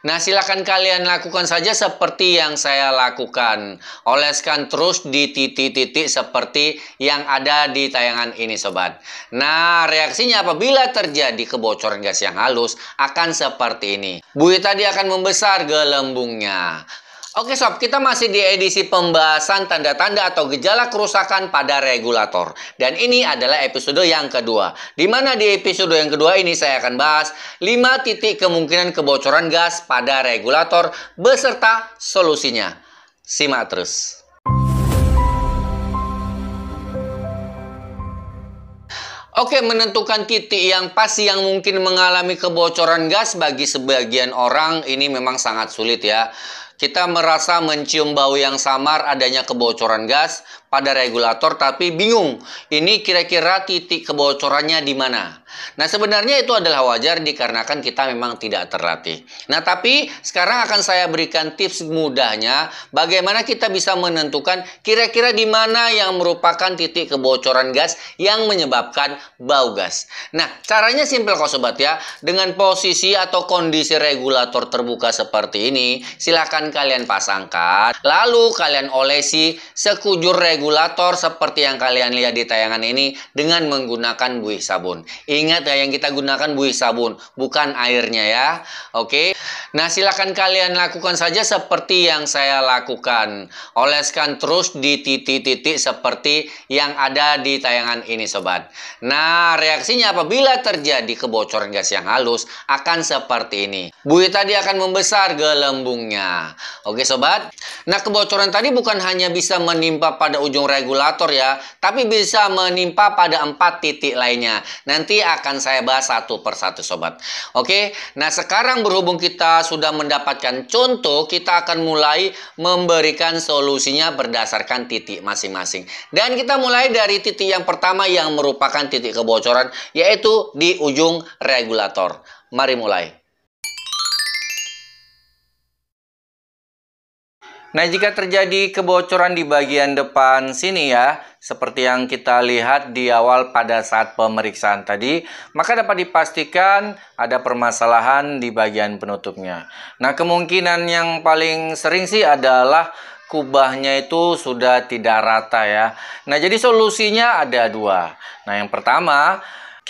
Nah, silakan kalian lakukan saja seperti yang saya lakukan. Oleskan terus di titik-titik seperti yang ada di tayangan ini, sobat. Nah, reaksinya apabila terjadi kebocoran gas yang halus akan seperti ini. Buih tadi akan membesar gelembungnya. Oke Sob, kita masih di edisi pembahasan tanda-tanda atau gejala kerusakan pada regulator. Dan ini adalah episode yang kedua. Di mana di episode yang kedua ini saya akan bahas 5 titik kemungkinan kebocoran gas pada regulator beserta solusinya. Simak terus. Oke, menentukan titik yang pasti yang mungkin mengalami kebocoran gas bagi sebagian orang ini memang sangat sulit ya kita merasa mencium bau yang samar adanya kebocoran gas, pada regulator tapi bingung ini kira-kira titik kebocorannya di mana. Nah, sebenarnya itu adalah wajar dikarenakan kita memang tidak terlatih. Nah, tapi sekarang akan saya berikan tips mudahnya bagaimana kita bisa menentukan kira-kira di mana yang merupakan titik kebocoran gas yang menyebabkan bau gas. Nah, caranya simpel kok sobat ya. Dengan posisi atau kondisi regulator terbuka seperti ini, silahkan kalian pasangkan. Lalu kalian olesi sekujur regulator regulator seperti yang kalian lihat di tayangan ini dengan menggunakan buih sabun. Ingat ya yang kita gunakan buih sabun, bukan airnya ya. Oke. Nah, silakan kalian lakukan saja seperti yang saya lakukan. Oleskan terus di titik-titik seperti yang ada di tayangan ini, sobat. Nah, reaksinya apabila terjadi kebocoran gas yang halus akan seperti ini. Buih tadi akan membesar gelembungnya. Oke, sobat. Nah, kebocoran tadi bukan hanya bisa menimpa pada ujung ujung regulator ya, tapi bisa menimpa pada empat titik lainnya. Nanti akan saya bahas satu per satu sobat. Oke, nah sekarang berhubung kita sudah mendapatkan contoh, kita akan mulai memberikan solusinya berdasarkan titik masing-masing. Dan kita mulai dari titik yang pertama yang merupakan titik kebocoran, yaitu di ujung regulator. Mari mulai. Nah, jika terjadi kebocoran di bagian depan sini ya, seperti yang kita lihat di awal pada saat pemeriksaan tadi, maka dapat dipastikan ada permasalahan di bagian penutupnya. Nah, kemungkinan yang paling sering sih adalah kubahnya itu sudah tidak rata ya. Nah, jadi solusinya ada dua. Nah, yang pertama,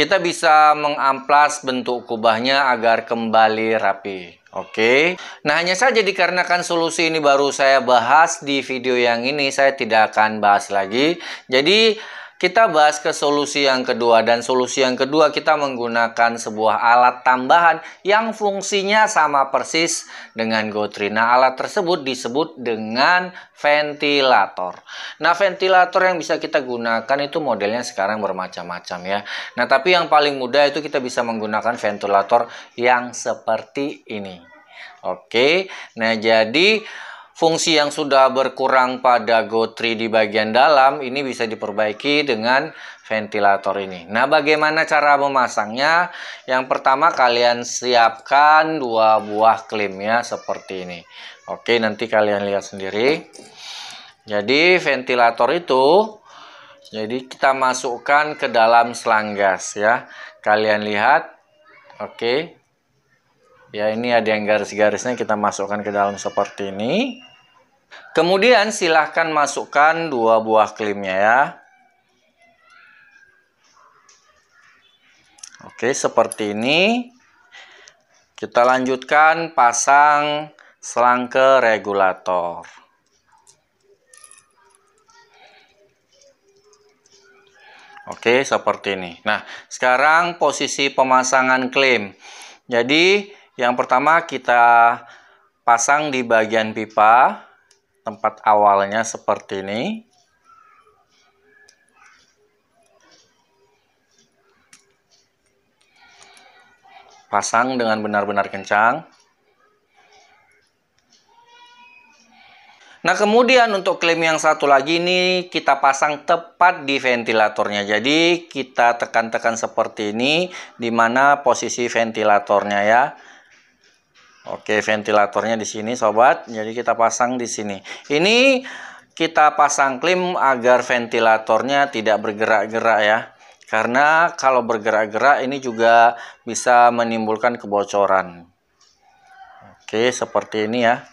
kita bisa mengamplas bentuk kubahnya agar kembali rapi. Oke, nah hanya saja dikarenakan solusi ini baru saya bahas di video yang ini, saya tidak akan bahas lagi. Jadi, kita bahas ke solusi yang kedua dan solusi yang kedua kita menggunakan sebuah alat tambahan yang fungsinya sama persis dengan gotri. Nah, alat tersebut disebut dengan ventilator. Nah, ventilator yang bisa kita gunakan itu modelnya sekarang bermacam-macam ya. Nah, tapi yang paling mudah itu kita bisa menggunakan ventilator yang seperti ini. Oke. Nah, jadi fungsi yang sudah berkurang pada GO3 di bagian dalam ini bisa diperbaiki dengan ventilator ini. Nah, bagaimana cara memasangnya? Yang pertama kalian siapkan dua buah klimnya seperti ini. Oke, nanti kalian lihat sendiri. Jadi, ventilator itu jadi kita masukkan ke dalam selang gas ya. Kalian lihat. Oke. Ya, ini ada yang garis-garisnya kita masukkan ke dalam seperti ini. Kemudian silahkan masukkan dua buah klimnya ya. Oke, seperti ini. Kita lanjutkan pasang selang ke regulator. Oke, seperti ini. Nah, sekarang posisi pemasangan klaim. Jadi, yang pertama kita pasang di bagian pipa tempat awalnya seperti ini. Pasang dengan benar-benar kencang. Nah kemudian untuk klaim yang satu lagi ini kita pasang tepat di ventilatornya. Jadi kita tekan-tekan seperti ini di mana posisi ventilatornya ya. Oke, ventilatornya di sini sobat. Jadi kita pasang di sini. Ini kita pasang klim agar ventilatornya tidak bergerak-gerak ya. Karena kalau bergerak-gerak ini juga bisa menimbulkan kebocoran. Oke, seperti ini ya.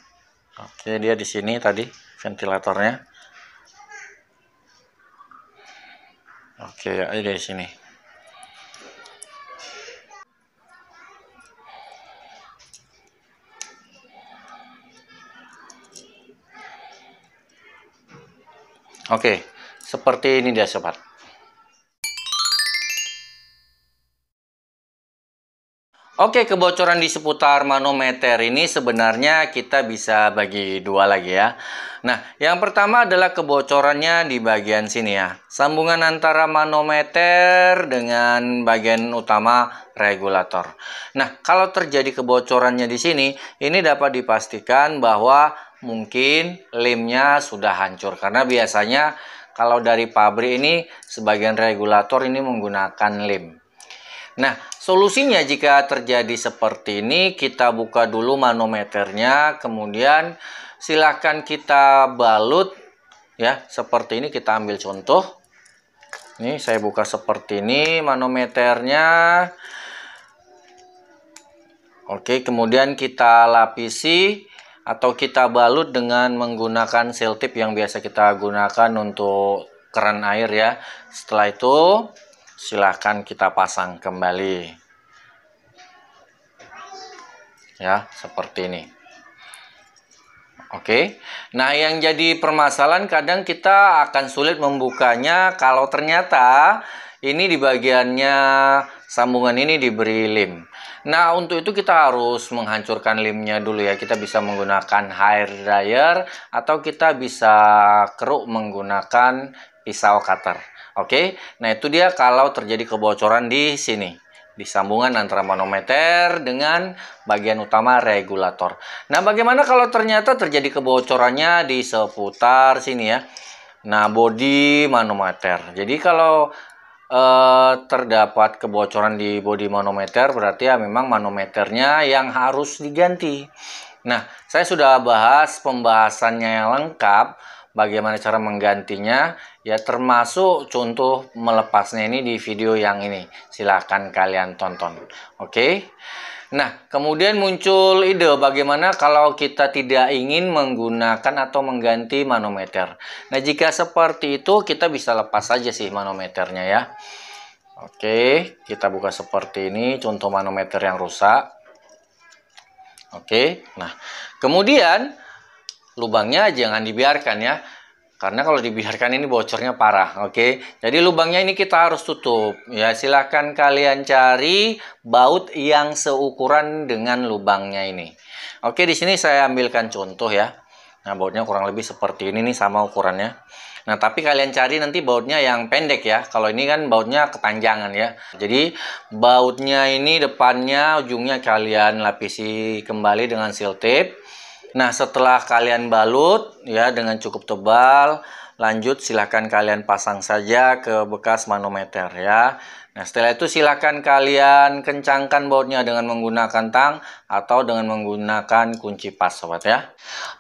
Oke, dia di sini tadi ventilatornya. Oke, ya, ini di sini. Oke, seperti ini dia sobat. Oke, kebocoran di seputar manometer ini sebenarnya kita bisa bagi dua lagi ya. Nah, yang pertama adalah kebocorannya di bagian sini ya. Sambungan antara manometer dengan bagian utama regulator. Nah, kalau terjadi kebocorannya di sini, ini dapat dipastikan bahwa mungkin lemnya sudah hancur karena biasanya kalau dari pabrik ini sebagian regulator ini menggunakan lem. Nah, solusinya jika terjadi seperti ini, kita buka dulu manometernya, kemudian silahkan kita balut ya, seperti ini kita ambil contoh. Ini saya buka seperti ini manometernya. Oke, kemudian kita lapisi atau kita balut dengan menggunakan seal tip yang biasa kita gunakan untuk keran air ya setelah itu silahkan kita pasang kembali ya seperti ini Oke, nah yang jadi permasalahan kadang kita akan sulit membukanya kalau ternyata ini di bagiannya sambungan ini diberi lem. Nah, untuk itu kita harus menghancurkan limnya dulu ya. Kita bisa menggunakan hair dryer atau kita bisa keruk menggunakan pisau cutter. Oke. Nah, itu dia kalau terjadi kebocoran di sini di sambungan antara manometer dengan bagian utama regulator. Nah, bagaimana kalau ternyata terjadi kebocorannya di seputar sini ya? Nah, body manometer. Jadi kalau eh, terdapat kebocoran di bodi manometer berarti ya memang manometernya yang harus diganti. Nah, saya sudah bahas pembahasannya yang lengkap bagaimana cara menggantinya ya termasuk contoh melepasnya ini di video yang ini. Silahkan kalian tonton. Oke. Okay? Nah, kemudian muncul ide bagaimana kalau kita tidak ingin menggunakan atau mengganti manometer. Nah, jika seperti itu kita bisa lepas saja sih manometernya ya. Oke, kita buka seperti ini contoh manometer yang rusak. Oke, nah kemudian lubangnya jangan dibiarkan ya karena kalau dibiarkan ini bocornya parah oke okay? jadi lubangnya ini kita harus tutup ya silahkan kalian cari baut yang seukuran dengan lubangnya ini oke okay, di sini saya ambilkan contoh ya nah bautnya kurang lebih seperti ini nih sama ukurannya nah tapi kalian cari nanti bautnya yang pendek ya kalau ini kan bautnya ketanjangan ya jadi bautnya ini depannya ujungnya kalian lapisi kembali dengan seal tape Nah, setelah kalian balut ya dengan cukup tebal, lanjut silahkan kalian pasang saja ke bekas manometer ya. Nah, setelah itu silakan kalian kencangkan bautnya dengan menggunakan tang atau dengan menggunakan kunci pas, sobat ya.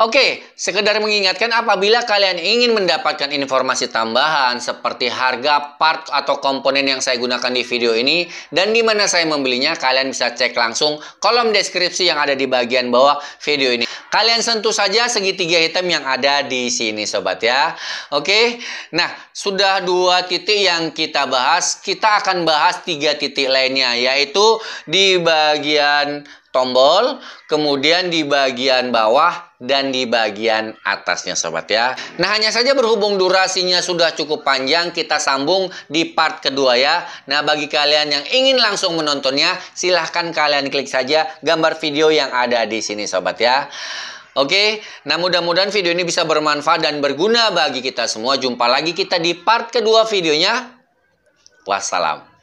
Oke, sekedar mengingatkan apabila kalian ingin mendapatkan informasi tambahan seperti harga part atau komponen yang saya gunakan di video ini dan di mana saya membelinya, kalian bisa cek langsung kolom deskripsi yang ada di bagian bawah video ini. Kalian sentuh saja segitiga hitam yang ada di sini, sobat ya. Oke. Nah, sudah dua titik yang kita bahas, kita akan membahas tiga titik lainnya, yaitu di bagian tombol, kemudian di bagian bawah, dan di bagian atasnya sobat ya. Nah hanya saja berhubung durasinya sudah cukup panjang, kita sambung di part kedua ya. Nah bagi kalian yang ingin langsung menontonnya, silahkan kalian klik saja gambar video yang ada di sini sobat ya. Oke, nah mudah-mudahan video ini bisa bermanfaat dan berguna bagi kita semua. Jumpa lagi kita di part kedua videonya. Wassalam.